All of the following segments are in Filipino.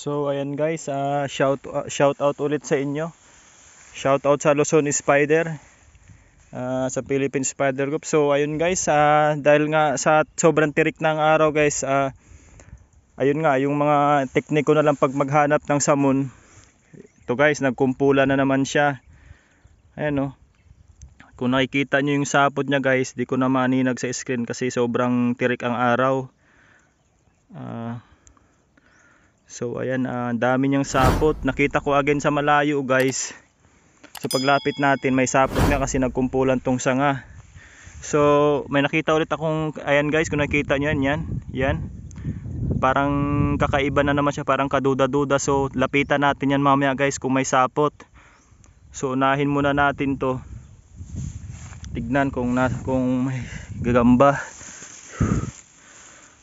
So ayan guys, uh, shout uh, shout out ulit sa inyo. Shout out sa Luzon Spider uh, sa Philippine Spider Group. So ayun guys, uh, dahil nga sa sobrang tirik ng araw guys, uh, ayun nga yung mga tekniko na lang pag maghanap ng salmon. Ito guys, nagkumpula na naman siya. Ayan oh. Kung nakikita nyo yung sapot niya guys, di ko na maninag sa screen kasi sobrang tirik ang araw. Ah uh, So ayan, ah, ang uh, dami niyang sapot. Nakita ko again sa malayo guys. So paglapit natin, may sapot na kasi nagkumpulan tong sanga. So may nakita ulit akong, ayan guys, kung nakita niyo yan, yan, yan. Parang kakaiba na naman siya, parang kaduda-duda. So lapitan natin yan mamaya guys kung may sapot. So unahin muna natin to. Tignan kung, na, kung may gagamba.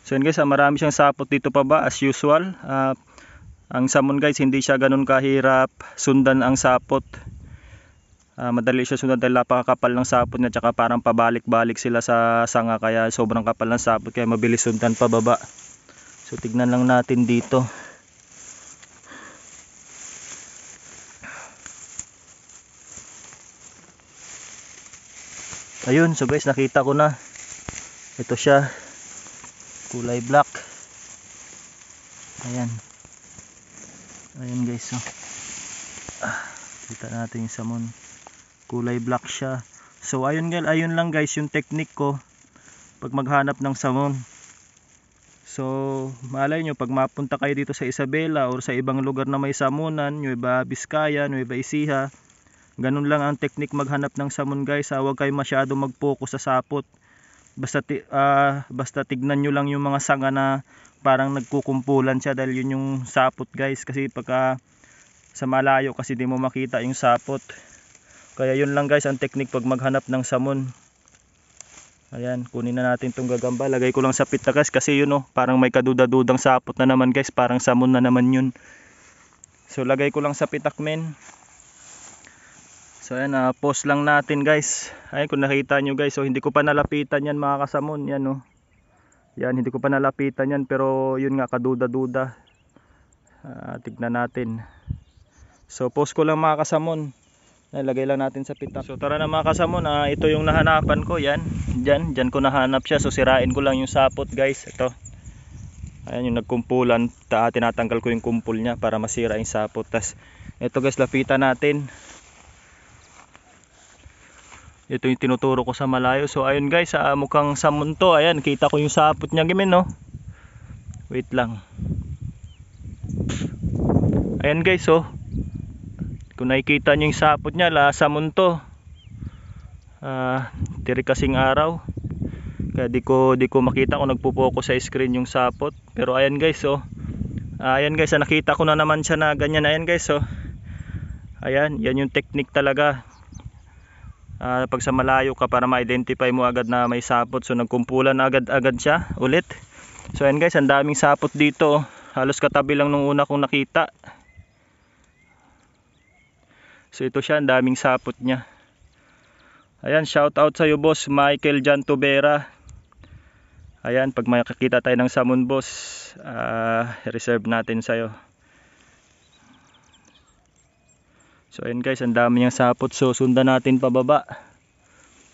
So yun guys, ah, marami siyang sapot dito pa ba as usual. Ah, ang salmon guys, hindi siya ganun kahirap sundan ang sapot. Ah, madali siya sundan dahil napakakapal ng sapot niya tsaka parang pabalik-balik sila sa sanga kaya sobrang kapal ng sapot kaya mabilis sundan pababa. So tignan lang natin dito. Ayun, so guys, nakita ko na. Ito siya kulay black ayan ayan guys oh. ah, kita natin yung salmon kulay black siya so ayun, ayun lang guys yung technique ko pag maghanap ng salmon So, malay nyo, pag mapunta kayo dito sa Isabela or sa ibang lugar na may samunan, yung iba Biskaya, yung iba ganun lang ang technique maghanap ng salmon guys. Ha? Ah. Huwag kayo masyado mag-focus sa sapot basta uh, basta tignan niyo lang yung mga sanga na parang nagkukumpulan siya dahil yun yung sapot guys kasi pagka sa malayo kasi di mo makita yung sapot kaya yun lang guys ang technique pag maghanap ng samon Ayan, kunin na natin tong gagamba. Lagay ko lang sa pitakas kasi yun oh, parang may kaduda-dudang sapot na naman guys. Parang samon na naman yun. So lagay ko lang sa pitak men. So ayan, uh, post lang natin guys. Ayan kung nakita nyo guys. So oh, hindi ko pa nalapitan yan mga kasamon. Yan o. Oh. Yan, hindi ko pa nalapitan yan. Pero yun nga, kaduda-duda. Uh, tignan natin. So post ko lang mga kasamon. Nalagay lang natin sa pita. So tara na mga kasamon. Uh, ito yung nahanapan ko. Yan. Diyan. Diyan ko nahanap siya. So sirain ko lang yung sapot guys. Ito. Ayan yung nagkumpulan. Ta tinatanggal ko yung kumpul niya para masira yung sapot. Tapos ito guys, lapitan natin ito yung tinuturo ko sa malayo so ayun guys uh, mukhang samunto ayan kita ko yung sapot niya gimin no wait lang ayan guys oh kung nakikita nyo yung sapot niya la samunto uh, ah, tiri kasing araw kaya di ko, di ko makita kung nagpo-focus sa screen yung sapot pero ayan guys oh uh, ayan guys nakita ko na naman siya na ganyan ayan guys oh ayan yan yung technique talaga uh, pag sa malayo ka para ma-identify mo agad na may sapot so nagkumpulan agad-agad siya ulit so ayan guys ang daming sapot dito oh. halos katabi lang nung una kong nakita so ito siya ang daming sapot niya ayan shout out sa iyo boss Michael Jan Tubera ayan pag makakita tayo ng salmon boss uh, reserve natin sa iyo So ayan guys, ang dami niyang sapot. So sundan natin pababa.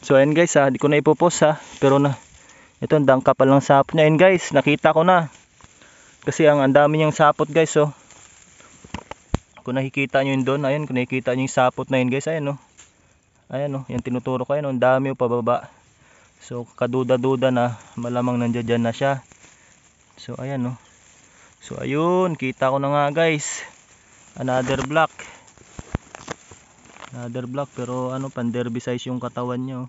So ayan guys ha, ah, di ko na ipopost ha. Ah. Pero na, ito ang dangka pa lang sapot niya. Ayan guys, nakita ko na. Kasi ang, ang dami niyang sapot guys Oh. Kung nakikita niyo yun doon, ayan, kung nakikita niyo yung sapot na yun guys, ayan oh. Ayan oh, yan tinuturo ko ayan oh, ang dami oh, pababa. So kaduda-duda na, malamang nandiyan na siya. So ayan oh. So ayun, kita ko na nga guys. Another block. Another block pero ano pan derby size yung katawan niya.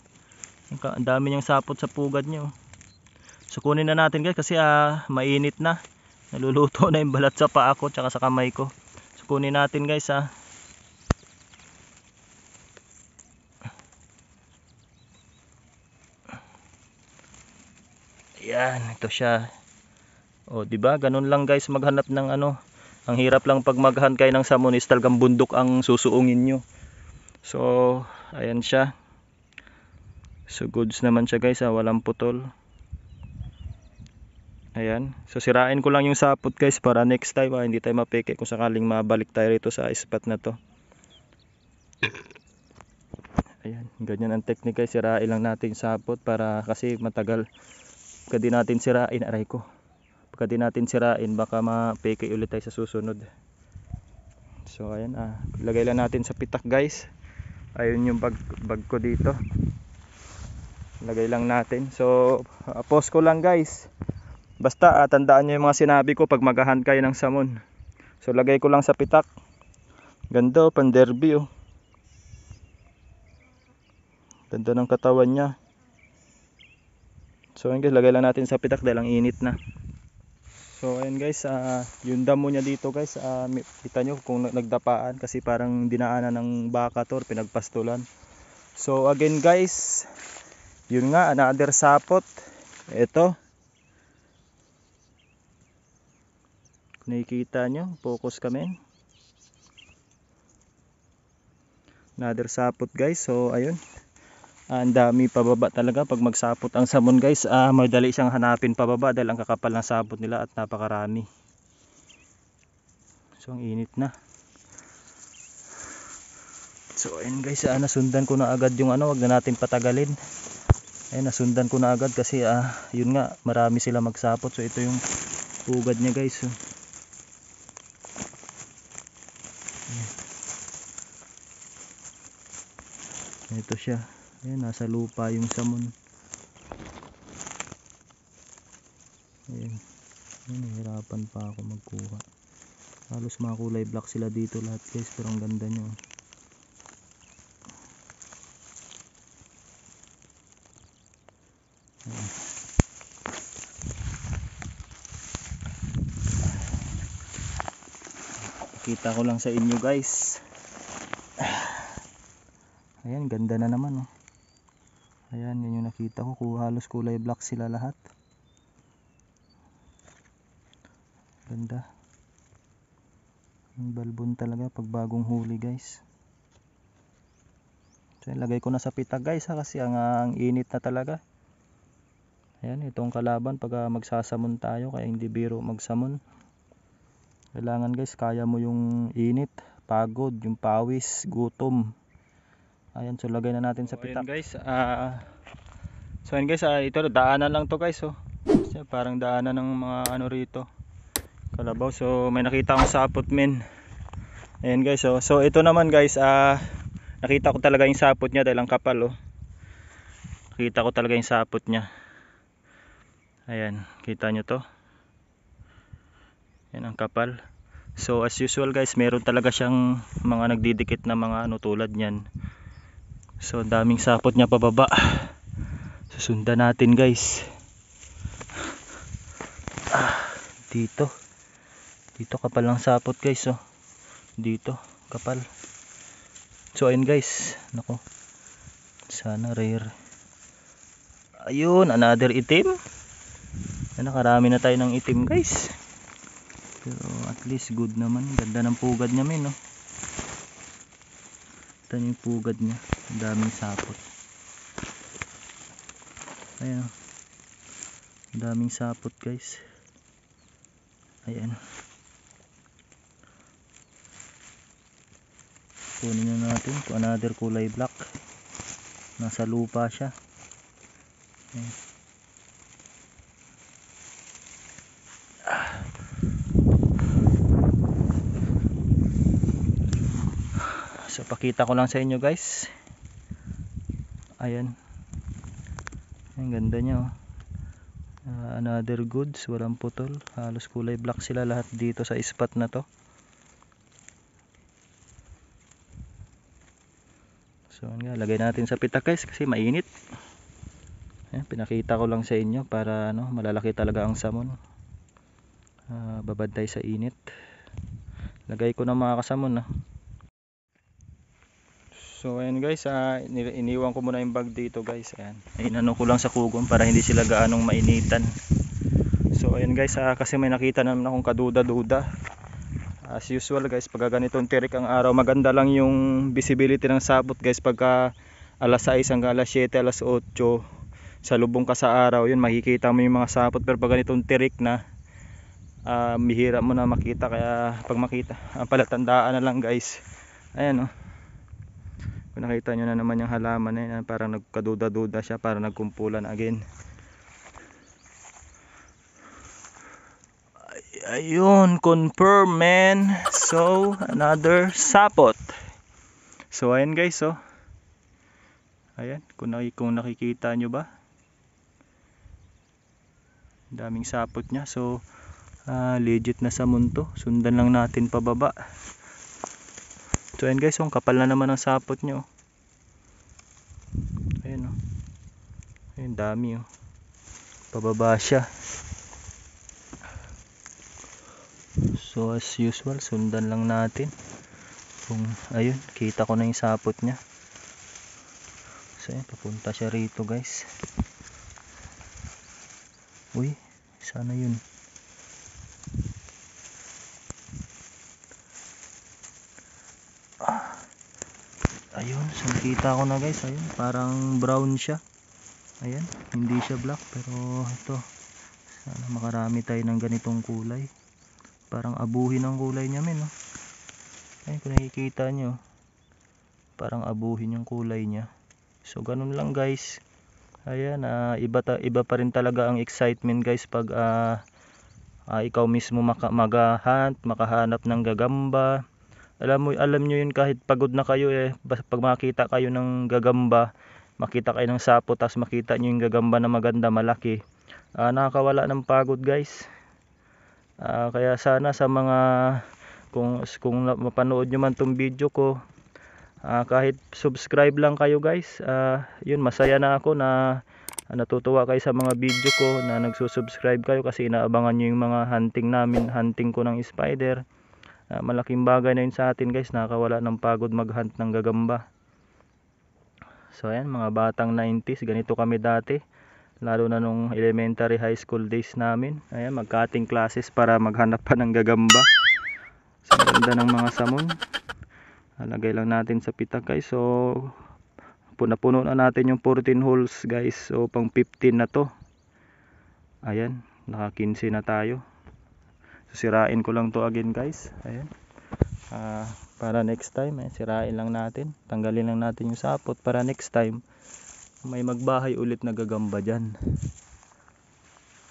Ang dami niyang sapot sa pugad niya. So kunin na natin guys kasi ah, mainit na. Naluluto na yung balat sa paa ko tsaka sa kamay ko. So kunin natin guys ah. Ayan, ito siya. O, di ba? Ganun lang guys maghanap ng ano. Ang hirap lang pag maghan kayo ng samunis, talagang bundok ang susuungin nyo. So, ayan siya. So, goods naman siya guys. Ha? Ah. Walang putol. Ayan. So, sirain ko lang yung sapot guys para next time ha? Ah, hindi tayo mapeke kung sakaling mabalik tayo rito sa spot na to. Ayan. Ganyan ang technique guys. Sirain lang natin yung sapot para kasi matagal. Pagka di natin sirain, aray ko. Pagka di natin sirain, baka mapeke ulit tayo sa susunod. So, ayan ah. Lagay lang natin sa pitak guys ayun yung bag, bag ko dito lagay lang natin so uh, post ko lang guys basta uh, tandaan nyo yung mga sinabi ko pag magahan kayo ng samon so lagay ko lang sa pitak ganda oh derby oh ganda ng katawan niya so guys lagay lang natin sa pitak dahil ang init na So ayan guys, uh, yung damo niya dito guys, uh, kita nyo kung nagdapaan kasi parang dinaanan ng baka to pinagpastulan. So again guys, yun nga another sapot. Ito. Nakikita nyo, focus kami. Another sapot guys, so ayun. Ah, ang dami pababa talaga pag magsapot ang salmon guys ah, madali siyang hanapin pababa dahil ang kakapal ng sapot nila at napakarami so ang init na so ayun guys ah, nasundan ko na agad yung ano wag na natin patagalin ayun nasundan ko na agad kasi ah, yun nga marami sila magsapot so ito yung pugad niya guys so, ito siya Ayan, nasa lupa yung salmon. Ayan. Ayan, pa ako magkuha. Halos mga kulay black sila dito lahat guys, pero ang ganda nyo. Kita ko lang sa inyo guys. Ayan, ganda na naman oh ayan yan yung nakita ko Kuha, halos kulay black sila lahat ganda yung balbon talaga pag bagong huli guys so lagay ko na sa pita guys ha, kasi ang, ang init na talaga ayan itong kalaban pag uh, magsasamon tayo kaya hindi biro magsamon kailangan guys kaya mo yung init pagod yung pawis gutom Ayan, so lagay na natin sa pitak. ayan guys, uh, so ayan guys, uh, ito daanan lang to guys, oh. parang daanan ng mga ano rito. Kalabaw. So may nakita akong sapot men. Ayan guys, oh. So ito naman guys, ah nakita ko talaga yung sapot niya dahil ang kapal, oh. Nakita ko talaga yung sapot niya. Ayan, kita nyo to. Ayan ang kapal. So as usual guys, meron talaga siyang mga nagdidikit na mga ano tulad niyan. So ang daming sapot niya pababa. Susundan natin guys. Ah, dito. Dito kapal lang sapot guys oh. Dito kapal. So ayun guys, nako. Sana rare. Ayun, another itim. Na nakarami na tayo ng itim guys. Pero at least good naman, ganda ng pugad niya men no. Oh. Kita niyo yung pugad niya. Ang daming sapot. Ayan. Oh. Ang daming sapot guys. Ayan. Kunin na natin. Another kulay black. Nasa lupa siya. Ayan. so pakita ko lang sa inyo guys ayan ang ganda niya oh. uh, another goods walang putol halos kulay black sila lahat dito sa spot na to so nga lagay natin sa pita guys kasi mainit ayan, pinakita ko lang sa inyo para ano malalaki talaga ang salmon uh, ah, babantay sa init lagay ko na mga kasamon na ah. So ayan guys, uh, iniwan ko muna yung bag dito guys. Ayan. Inano ko lang sa kugon para hindi sila gaanong mainitan. So ayan guys, uh, kasi may nakita naman akong kaduda-duda. As usual guys, pag pagka ganitong tirik ang araw, maganda lang yung visibility ng sabot guys. Pagka alas 6 hanggang alas 7, alas 8, sa lubong ka sa araw, yun makikita mo yung mga sapot. Pero pag ganitong tirik na, uh, ah, mihira mo na makita. Kaya pag makita, ang palatandaan na lang guys. Ayan o. Oh kung nakita nyo na naman yung halaman eh, parang nagkaduda-duda siya parang nagkumpulan again Ay, ayun confirm man so another sapot so ayan guys so oh. ayan kung, kung nakikita nyo ba daming sapot niya. so uh, legit na sa munto sundan lang natin pababa So ayan guys, oh, ang kapal na naman ng sapot nyo. Ayan o. Oh. Ayan, dami o. Oh. Pababa siya. So as usual, sundan lang natin. Kung, ayun, kita ko na yung sapot niya. So ayan, papunta siya rito guys. Uy, sana yun. nakita ko na guys ayun parang brown siya ayan hindi siya black pero ito sana makarami tayo ng ganitong kulay parang abuhin ang kulay niya men no? ayun kung nakikita nyo parang abuhin yung kulay niya so ganun lang guys ayan uh, iba, ta iba pa rin talaga ang excitement guys pag uh, uh, ikaw mismo maka magahunt makahanap ng gagamba alam mo, alam niyo 'yun kahit pagod na kayo eh, pag makita kayo ng gagamba, makita kayo ng sapo, tapos makita niyo yung gagamba na maganda, malaki. Uh, nakakawala ng pagod, guys. Uh, kaya sana sa mga kung kung mapanood niyo man tong video ko, uh, kahit subscribe lang kayo, guys. Uh, 'yun, masaya na ako na natutuwa kayo sa mga video ko na nagsusubscribe kayo kasi inaabangan nyo yung mga hunting namin hunting ko ng spider uh, malaking bagay na yun sa atin guys nakawala ng pagod maghunt ng gagamba so ayan mga batang 90s ganito kami dati lalo na nung elementary high school days namin ayan magkating classes para maghanap pa ng gagamba so ganda ng mga samon alagay ah, lang natin sa pitak guys so puno na natin yung 14 holes guys so pang 15 na to ayan naka 15 na tayo sirain ko lang to again guys ayan uh, para next time eh, sirain lang natin tanggalin lang natin yung sapot para next time may magbahay ulit na gagamba dyan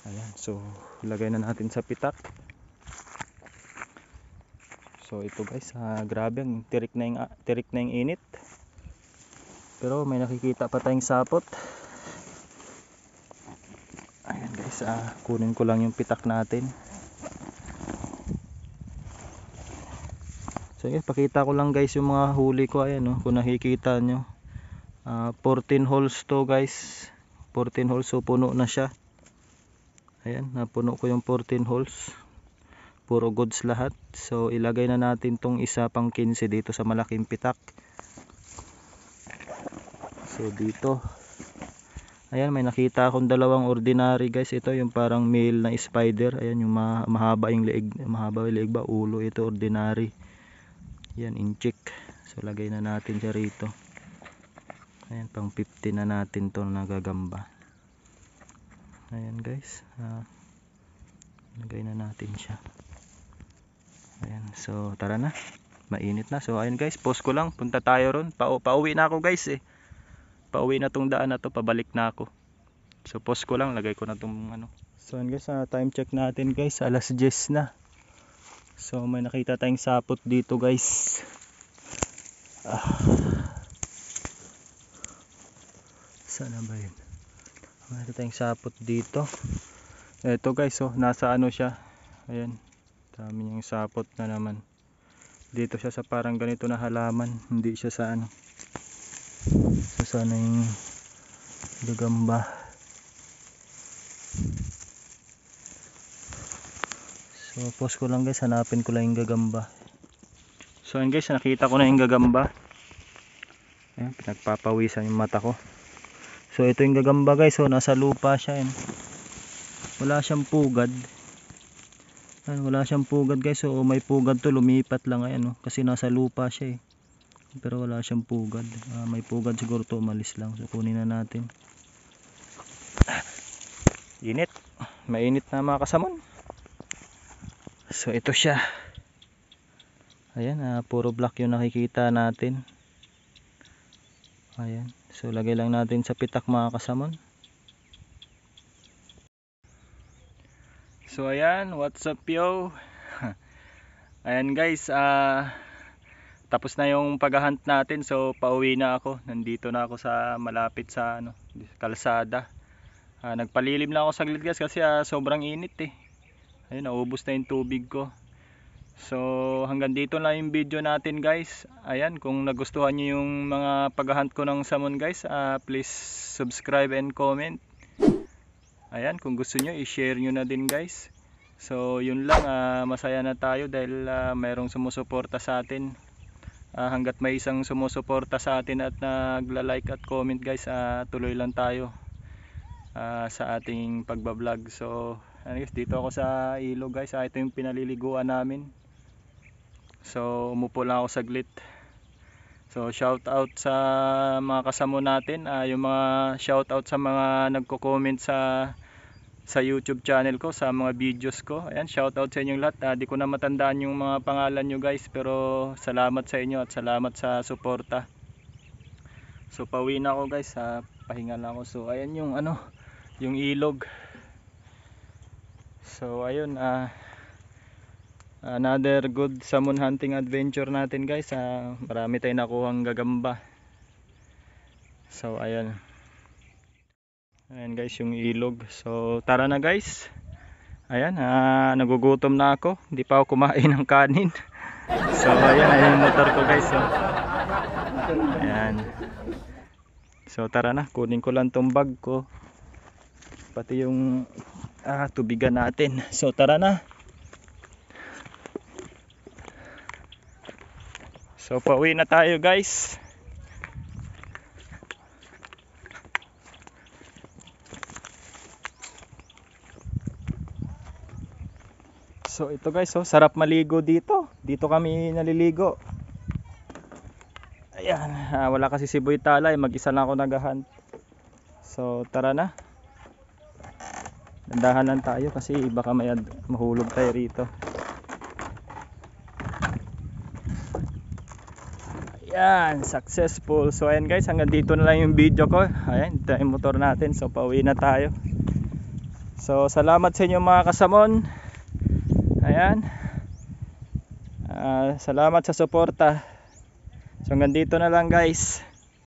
ayan so ilagay na natin sa pitak so ito guys uh, grabe ang tirik na yung, uh, tirik na yung init pero may nakikita pa tayong sapot ayan guys uh, kunin ko lang yung pitak natin So yeah, pakita ko lang guys yung mga huli ko ayan oh, kung nakikita nyo. Uh, ah, 14 holes to guys. 14 holes so puno na siya. Ayan, napuno ko yung 14 holes. Puro goods lahat. So ilagay na natin tong isa pang 15 dito sa malaking pitak. So dito. Ayan, may nakita akong dalawang ordinary guys. Ito yung parang male na spider. Ayan, yung mahaba yung leeg. Mahaba yung leeg ba? Ulo. Ito ordinary yan in check so lagay na natin siya rito ayan pang 50 na natin to nagagamba ayan guys uh, lagay na natin siya ayan so tara na mainit na so ayun guys post ko lang punta tayo ron pa pauwi na ako guys eh pauwi na tong daan na to pabalik na ako so post ko lang lagay ko na tong ano so ayan guys uh, time check natin guys alas 10 na So may nakita tayong sapot dito guys. Ah. Sana ba yun? May nakita tayong sapot dito. Ito guys oh, nasa ano siya. Ayan. Dami niyang sapot na naman. Dito siya sa parang ganito na halaman. Hindi siya sa ano. So sana yung dugamba. So post ko lang guys, hanapin ko lang yung gagamba. So ayun guys, nakita ko na yung gagamba. Ayan, pinagpapawisan yung mata ko. So ito yung gagamba guys, so nasa lupa siya yan. Wala siyang pugad. Ayan, wala siyang pugad guys, so may pugad to, lumipat lang ayan oh, kasi nasa lupa siya eh. Pero wala siyang pugad. Uh, may pugad siguro to, umalis lang. So kunin na natin. Init. Mainit na mga kasamon. So ito siya. Ayan, uh, puro black yung nakikita natin. Ayan. So lagay lang natin sa pitak mga kasamon. So ayan, what's up yo? ayan guys, uh, tapos na yung paghahunt natin. So pauwi na ako. Nandito na ako sa malapit sa ano, kalsada. Uh, nagpalilim lang ako saglit guys kasi uh, sobrang init eh ayun naubos na yung tubig ko so hanggang dito lang yung video natin guys ayan kung nagustuhan nyo yung mga paghahunt ko ng salmon guys uh, please subscribe and comment ayan kung gusto nyo i-share nyo na din guys so yun lang uh, masaya na tayo dahil uh, mayroong sumusuporta sa atin uh, hanggat may isang sumusuporta sa atin at nagla-like at comment guys uh, tuloy lang tayo uh, sa ating pagbablog so ano dito ako sa ilog guys. Ah, ito yung pinaliliguan namin. So, umupo lang ako saglit. So, shout out sa mga kasamo natin. Ah, yung mga shout out sa mga nagko-comment sa sa YouTube channel ko, sa mga videos ko. Ayan, shout out sa inyong lahat. Ah, di ko na matandaan yung mga pangalan nyo guys, pero salamat sa inyo at salamat sa suporta. So, pauwi na ako guys. Ah, pahinga na ako. So, ayan yung ano, yung ilog. So ayun uh, another good salmon hunting adventure natin guys. Uh, marami tayong nakuhang gagamba. So ayun. Ayan guys yung ilog. So tara na guys. Ayan, uh, nagugutom na ako. Hindi pa ako kumain ng kanin. so ayan, ayan yung motor ko guys. So. Oh. Ayan. So tara na, kunin ko lang tong bag ko. Pati yung uh, tubigan natin. So tara na. So pauwi na tayo guys. So ito guys, so oh, sarap maligo dito. Dito kami naliligo. Ayan, uh, wala kasi si Boy Talay, mag-isa lang ako naghahunt. So tara na dandahan lang tayo kasi baka may mahulog tayo rito Ayan, successful. So ayan guys, hanggang dito na lang yung video ko. Ayan, ito yung motor natin. So pauwi na tayo. So salamat sa inyo mga kasamon. Ayan. Uh, salamat sa suporta. So hanggang dito na lang guys.